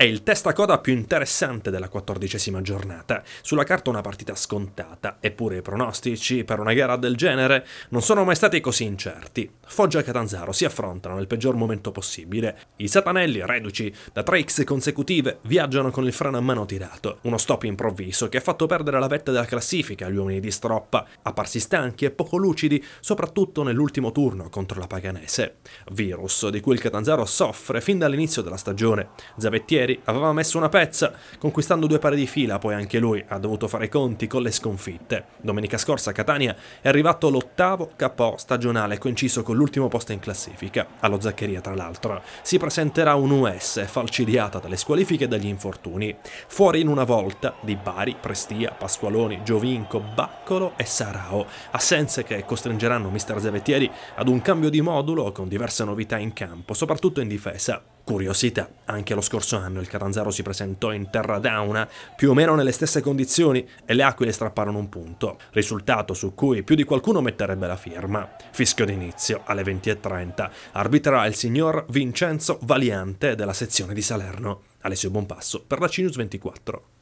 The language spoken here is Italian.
È il testacoda più interessante della quattordicesima giornata. Sulla carta una partita scontata, eppure i pronostici per una gara del genere non sono mai stati così incerti. Foggia e Catanzaro si affrontano nel peggior momento possibile. I satanelli, reduci da tre X consecutive, viaggiano con il freno a mano tirato. Uno stop improvviso che ha fatto perdere la vetta della classifica agli uomini di Stroppa, apparsi stanchi e poco lucidi, soprattutto nell'ultimo turno contro la Paganese. Virus di cui il Catanzaro soffre fin dall'inizio della stagione. Zavettieri ieri aveva messo una pezza, conquistando due pari di fila, poi anche lui ha dovuto fare i conti con le sconfitte. Domenica scorsa a Catania è arrivato l'ottavo KO stagionale, coinciso con l'ultimo posto in classifica, allo Zaccheria tra l'altro. Si presenterà un US falcidiata dalle squalifiche e dagli infortuni. Fuori in una volta di Bari, Prestia, Pasqualoni, Giovinco, Baccolo e Sarao, assenze che costringeranno Mr. Zavettieri ad un cambio di modulo con diverse novità in campo, soprattutto in difesa. Curiosità, anche lo scorso anno il Catanzaro si presentò in terra dauna più o meno nelle stesse condizioni e le aquile strapparono un punto, risultato su cui più di qualcuno metterebbe la firma. Fischio d'inizio alle 20.30 arbitra il signor Vincenzo Valiante della sezione di Salerno. Alessio Bonpasso per la Cinus 24.